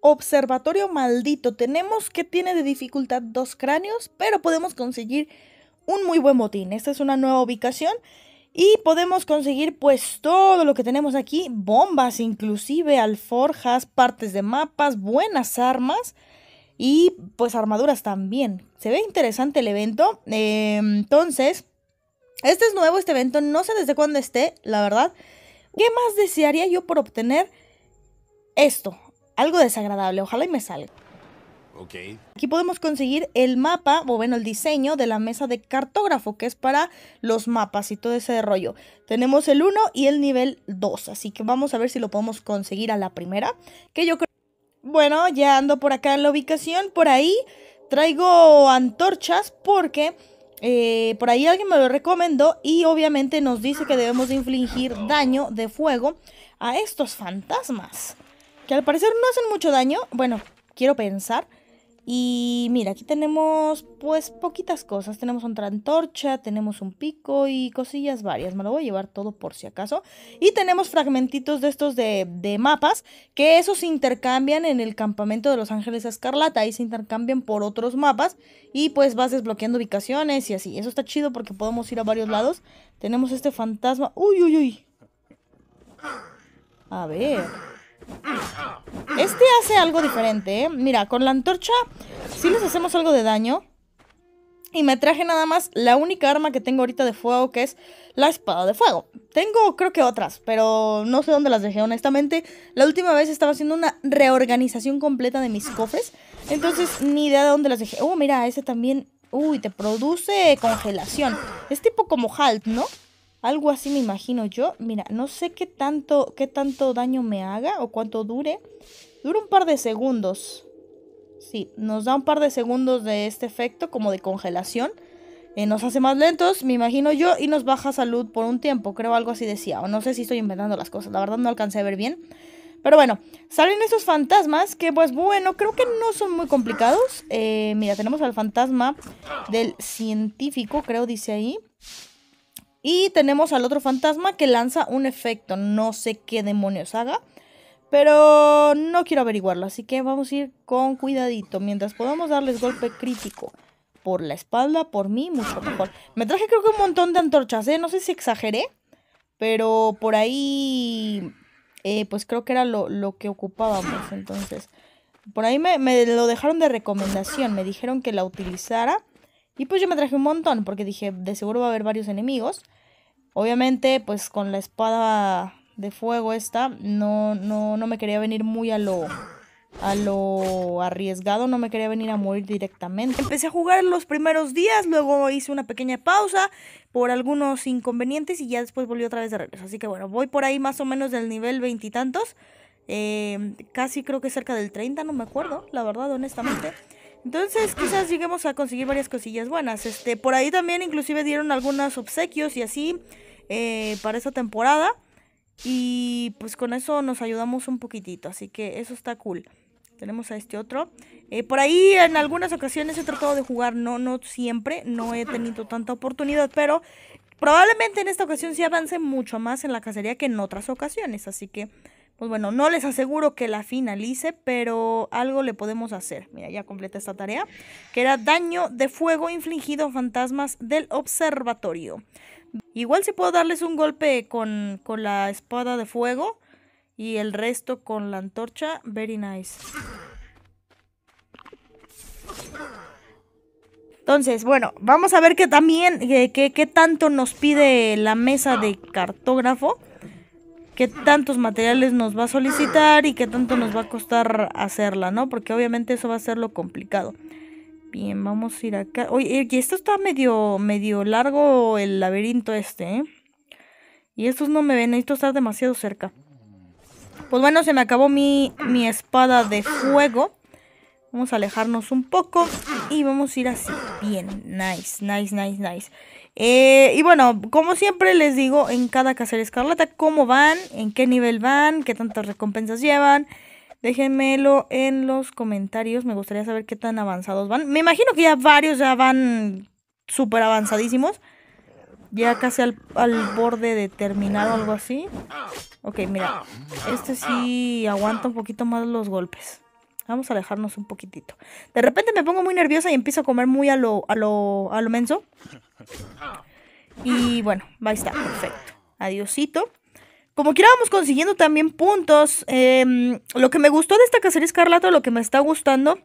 observatorio maldito. Tenemos que tiene de dificultad dos cráneos, pero podemos conseguir un muy buen botín. Esta es una nueva ubicación y podemos conseguir pues todo lo que tenemos aquí, bombas inclusive, alforjas, partes de mapas, buenas armas y pues armaduras también. Se ve interesante el evento. Em, entonces, este es nuevo, este evento, no sé desde cuándo esté, la verdad. ¿Qué más desearía yo por obtener esto? algo desagradable. Ojalá y me salga. Okay. Aquí podemos conseguir el mapa, o bueno, el diseño de la mesa de cartógrafo, que es para los mapas y todo ese rollo. Tenemos el 1 y el nivel 2, así que vamos a ver si lo podemos conseguir a la primera, que yo creo... Bueno, ya ando por acá en la ubicación, por ahí traigo antorchas porque... Eh, por ahí alguien me lo recomendó y obviamente nos dice que debemos de infligir daño de fuego a estos fantasmas que al parecer no hacen mucho daño. Bueno, quiero pensar. Y mira, aquí tenemos pues poquitas cosas. Tenemos otra antorcha, tenemos un pico y cosillas varias. Me lo voy a llevar todo por si acaso. Y tenemos fragmentitos de estos de, mapas, que esos se intercambian en el campamento de Los Ángeles Escarlata. Ahí se intercambian por otros mapas y pues vas desbloqueando ubicaciones y así. Eso está chido porque podemos ir a varios lados. Tenemos este fantasma. Uy, uy, uy. A ver. Este hace algo diferente, ¿eh? Mira, con la antorcha si les hacemos algo de daño. Y me traje nada más la única arma que tengo ahorita de fuego, que es la espada de fuego. Tengo creo que otras, pero no sé dónde las dejé, honestamente. La última vez estaba haciendo una reorganización completa de mis cofres. Entonces, ni idea de dónde las dejé. Oh, mira, ese también... Uy, te produce congelación. Es tipo como Halt, ¿no? Algo así me imagino yo. Mira, no sé qué tanto, qué tanto daño me haga o cuánto dure. Dura un par de segundos. Sí, nos da un par de segundos de este efecto como de congelación. Eh, nos hace más lentos, me imagino yo, y nos baja salud por un tiempo. Creo algo así decía. O no sé si estoy inventando las cosas. La verdad no alcancé a ver bien. Pero bueno, salen esos fantasmas que pues bueno, creo que no son muy complicados. Eh, mira, tenemos al fantasma del científico, creo dice ahí. Y tenemos al otro fantasma que lanza un efecto. No sé qué demonios haga. Pero no quiero averiguarlo. Así que vamos a ir con cuidadito. Mientras podamos darles golpe crítico por la espalda, por mí, mucho mejor. Me traje creo que un montón de antorchas, ¿eh? No sé si exageré. Pero por ahí... Eh, pues creo que era lo, que ocupábamos. Entonces... Por ahí me, me, lo dejaron de recomendación. Me dijeron que la utilizara y pues yo me traje un montón porque dije, de seguro va a haber varios enemigos. Obviamente, pues con la espada de fuego esta, no, no, no me quería venir muy a lo, a lo arriesgado, no me quería venir a morir directamente. Empecé a jugar los primeros días, luego hice una pequeña pausa por algunos inconvenientes y ya después volví otra vez de regreso. Así que bueno, voy por ahí más o menos del nivel veintitantos, eh, casi creo que cerca del 30, no me acuerdo, la verdad, honestamente. Entonces quizás lleguemos a conseguir varias cosillas buenas. Este, por ahí también inclusive dieron algunos obsequios y así eh, para esta temporada. Y pues con eso nos ayudamos un poquitito. Así que eso está cool. Tenemos a este otro. Eh, por ahí en algunas ocasiones he tratado de jugar. No, no siempre. No he tenido tanta oportunidad. Pero probablemente en esta ocasión sí avance mucho más en la cacería que en otras ocasiones. Así que pues bueno, no les aseguro que la finalice, pero algo le podemos hacer. Mira, ya completa esta tarea, que era daño de fuego infligido a fantasmas del observatorio. Igual si puedo darles un golpe con, la espada de fuego y el resto con la antorcha, very nice. Entonces, bueno, vamos a ver que también, eh, qué tanto nos pide la mesa de cartógrafo qué tantos materiales nos va a solicitar y qué tanto nos va a costar hacerla, ¿no? Porque obviamente eso va a ser lo complicado. Bien, vamos a ir acá. Oye, eh, y esto está medio, medio largo el laberinto este, ¿eh? Y estos no me ven, necesito estar demasiado cerca. Pues bueno, se me acabó mi, mi espada de fuego. Vamos a alejarnos un poco y vamos a ir así. Bien, nice, nice, nice, nice. Eh, y bueno, como siempre les digo en cada cacería escarlata, cómo van, en qué nivel van, qué tantas recompensas llevan. Déjenmelo en los comentarios, me gustaría saber qué tan avanzados van. Me imagino que ya varios ya van súper avanzadísimos. Ya casi al, al borde de terminar o algo así. Ok, mira, este sí aguanta un poquito más los golpes. Vamos a alejarnos un poquitito. De repente me pongo muy nerviosa y empiezo a comer muy a lo, a lo, a lo menso. Y bueno, ahí está, perfecto. Adiosito. Como quiera vamos consiguiendo también puntos. Em, lo que me gustó de esta cacería escarlata, lo que me está gustando,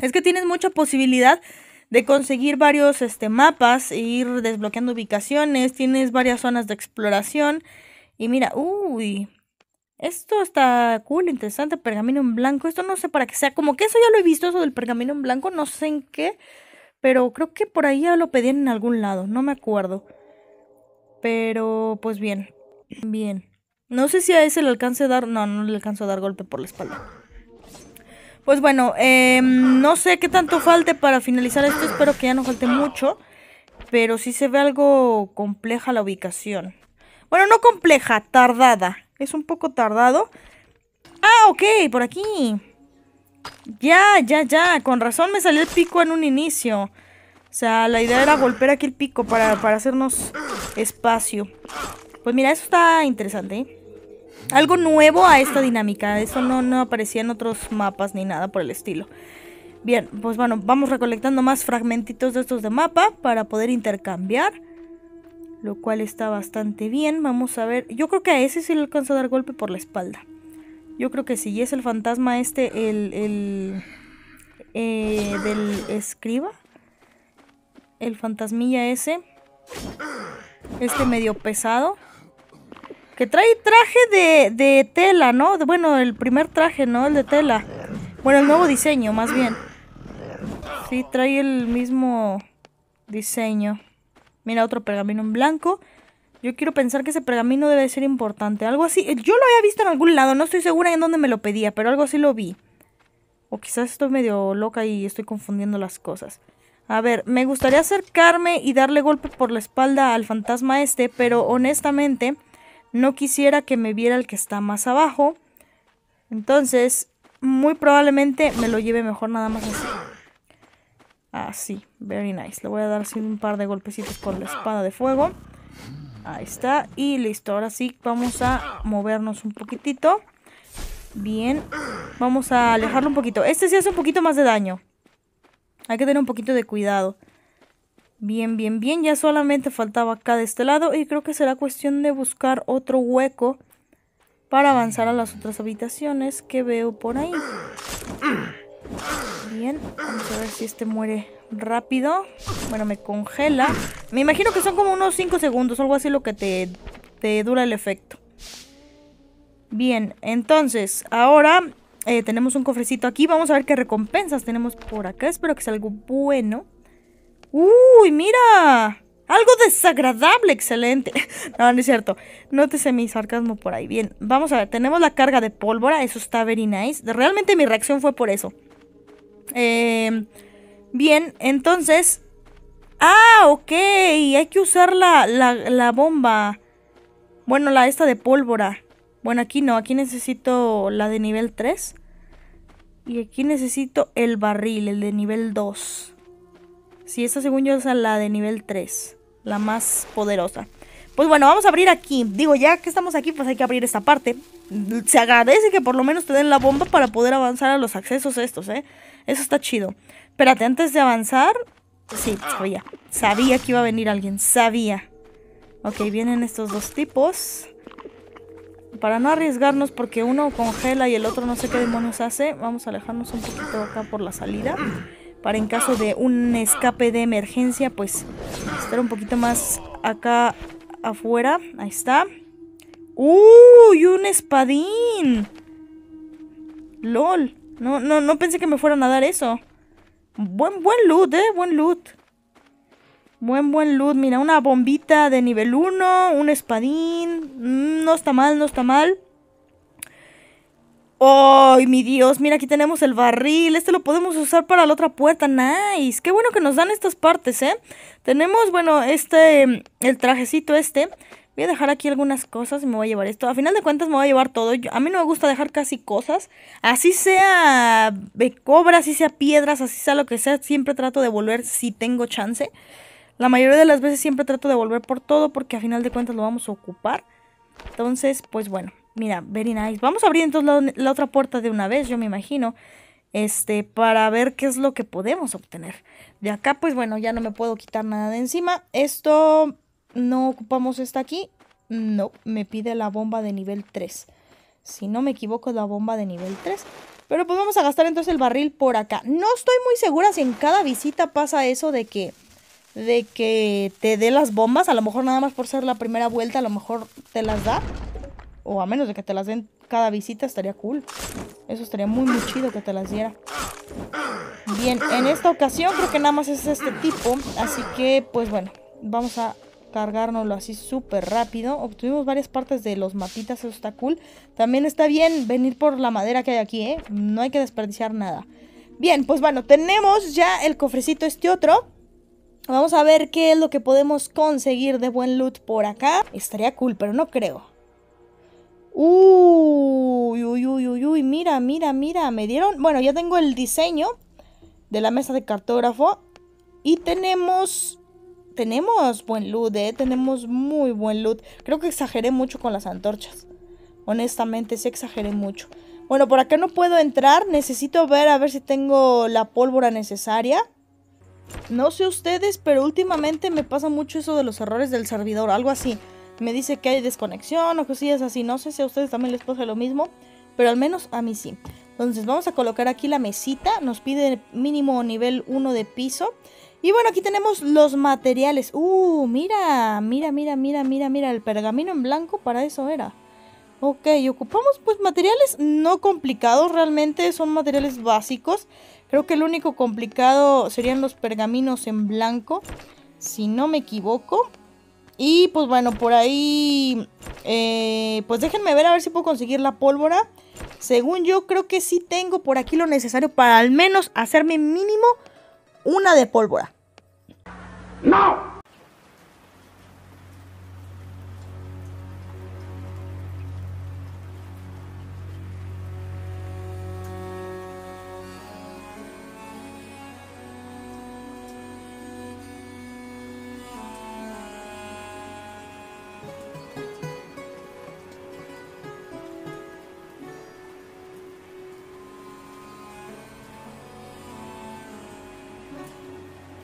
es que tienes mucha posibilidad de conseguir varios este, mapas, e ir desbloqueando ubicaciones, tienes varias zonas de exploración. Y mira, uy, esto está cool, interesante, pergamino en blanco. Esto no sé para qué sea. Como que eso ya lo he visto, eso del pergamino en blanco, no sé en qué. Pero creo que por ahí ya lo pedían en algún lado, no me acuerdo. Pero pues bien, bien. No sé si a ese le alcance a dar... No, no le alcanzo a dar golpe por la espalda. Pues bueno, em, no sé qué tanto falte para finalizar esto. Espero que ya no falte mucho. Pero sí se ve algo compleja la ubicación. Bueno, no compleja, tardada. Es un poco tardado. ¡Ah, ok! Por aquí. Ya, ya, ya. Con razón me salió el pico en un inicio. O sea, la idea era golpear aquí el pico para, para hacernos espacio. Pues mira, eso está interesante. ¿eh? Algo nuevo a esta dinámica. Eso no, no aparecía en otros mapas ni nada por el estilo. Bien, pues bueno, vamos recolectando más fragmentitos de estos de mapa para poder intercambiar lo cual está bastante bien. Vamos a ver, yo creo que a ese sí le alcanza a dar golpe por la espalda. Yo creo que sí, y es el fantasma este, el, el eh, del escriba. El fantasmilla ese. Este medio pesado. Que trae traje de, de tela, ¿no? bueno, el primer traje, ¿no? El de tela. Bueno, el nuevo diseño, más bien. Sí, trae el mismo diseño. Mira, otro pergamino en blanco. Yo quiero pensar que ese pergamino debe ser importante. Algo así. Eh, yo lo había visto en algún lado. No estoy segura en dónde me lo pedía, pero algo así lo vi. O quizás estoy medio loca y estoy confundiendo las cosas. A ver, me gustaría acercarme y darle golpe por la espalda al fantasma este, pero honestamente no quisiera que me viera el que está más abajo. Entonces, muy probablemente me lo lleve mejor nada más así. Así, ah, very nice. Le voy a dar así un par de golpecitos con la espada de fuego. Ahí está. Y listo. Ahora sí, vamos a movernos un poquitito. Bien. Vamos a alejarlo un poquito. Este sí hace un poquito más de daño. Hay que tener un poquito de cuidado. Bien, bien, bien. Ya solamente faltaba acá de este lado. Y creo que será cuestión de buscar otro hueco para avanzar a las otras habitaciones que veo por ahí. Bien, vamos a ver si este muere rápido. Bueno, me congela. Me imagino que son como unos 5 segundos, algo así lo que te, dura el efecto. Bien, entonces, ahora eh, tenemos un cofrecito aquí. Vamos a ver qué recompensas tenemos por acá. Espero que sea algo bueno. ¡Uy, mira! Algo desagradable, excelente. no, no es cierto. Nótese mi sarcasmo por ahí. Bien, vamos a ver. Tenemos la carga de pólvora. Eso está very nice. Realmente mi reacción fue por eso. Eh, bien, entonces... Ah, ok, hay que usar la, bomba. Bueno, la esta de pólvora. Bueno, aquí no, aquí necesito la de nivel 3. Y aquí necesito el barril, el de nivel 2. Sí, esta según yo es la de nivel 3. La más poderosa. Pues bueno, vamos a abrir aquí. Digo, ya que estamos aquí, pues hay que abrir esta parte. Se agradece que por lo menos te den la bomba para poder avanzar a los accesos estos, ¿eh? Eso está chido. Espérate, antes de avanzar... Sí, sabía. Sabía que iba a venir alguien. Sabía. Ok, vienen estos dos tipos. Para no arriesgarnos porque uno congela y el otro no sé qué demonios hace, vamos a alejarnos un poquito acá por la salida. Para en caso de un escape de emergencia, pues estar un poquito más acá afuera. Ahí está. ¡Uy! ¡Un espadín! ¡Lol! No, pensé que me fueran a dar eso. Buen, buen loot, eh. Buen loot. Buen, buen loot. Mira, una bombita de nivel 1, un espadín. Mm, no está mal, no está mal. ¡Ay, mi Dios! Mira, aquí tenemos el barril. Este lo podemos usar para la otra puerta. ¡Nice! Qué bueno que nos dan estas partes, ¿eh? Tenemos, bueno, este, el trajecito este voy a dejar aquí algunas cosas, y me voy a llevar esto. A final de cuentas me voy a llevar todo. Yo, a mí no me gusta dejar casi cosas. Así sea de cobra, así sea piedras, así sea lo que sea, siempre trato de volver si tengo chance. La mayoría de las veces siempre trato de volver por todo porque a final de cuentas lo vamos a ocupar. Entonces, pues bueno, mira, very nice. Vamos a abrir entonces la otra puerta de una vez, yo me imagino. Este, para ver qué es lo que podemos obtener. De acá, pues bueno, ya no me puedo quitar nada de encima. Esto no ocupamos esta aquí. No, me pide la bomba de nivel 3. Si no me equivoco, la bomba de nivel 3. Pero pues vamos a gastar entonces el barril por acá. No estoy muy segura si en cada visita pasa eso de que de que te dé las bombas. A lo mejor nada más por ser la primera vuelta, a lo mejor te las da. O a menos de que te las den cada visita, estaría cool. Eso estaría muy, muy chido que te las diera. Bien, en esta ocasión creo que nada más es este tipo. Así que, pues bueno, vamos a cargárnoslo así súper rápido. Obtuvimos varias partes de los mapitas, eso está cool. También está bien venir por la madera que hay aquí, ¿eh? No hay que desperdiciar nada. Bien, pues bueno, tenemos ya el cofrecito este otro. Vamos a ver qué es lo que podemos conseguir de buen loot por acá. Estaría cool, pero no creo. Uy, uy, uy, uy, uy, mira, mira, mira, me dieron... Bueno, ya tengo el diseño de la mesa de cartógrafo. Y tenemos tenemos buen loot, ¿eh? Tenemos muy buen loot. Creo que exageré mucho con las antorchas. Honestamente, se exageré mucho. Bueno, por acá no puedo entrar. Necesito ver a ver si tengo la pólvora necesaria. No sé ustedes, pero últimamente me pasa mucho eso de los errores del servidor, algo así. Me dice que hay desconexión o cosillas así. No sé si a ustedes también les pasa lo mismo, pero al menos a mí sí. Entonces vamos a colocar aquí la mesita. Nos pide mínimo nivel 1 de piso. Y bueno, aquí tenemos los materiales. Uh, mira, mira, mira, mira, mira, mira. El pergamino en blanco para eso era. Ok, ocupamos pues materiales no complicados, realmente son materiales básicos. Creo que el único complicado serían los pergaminos en blanco, si no me equivoco. Y pues bueno, por ahí, eh, pues déjenme ver a ver si puedo conseguir la pólvora. Según yo creo que sí tengo por aquí lo necesario para al menos hacerme mínimo una de pólvora. Now!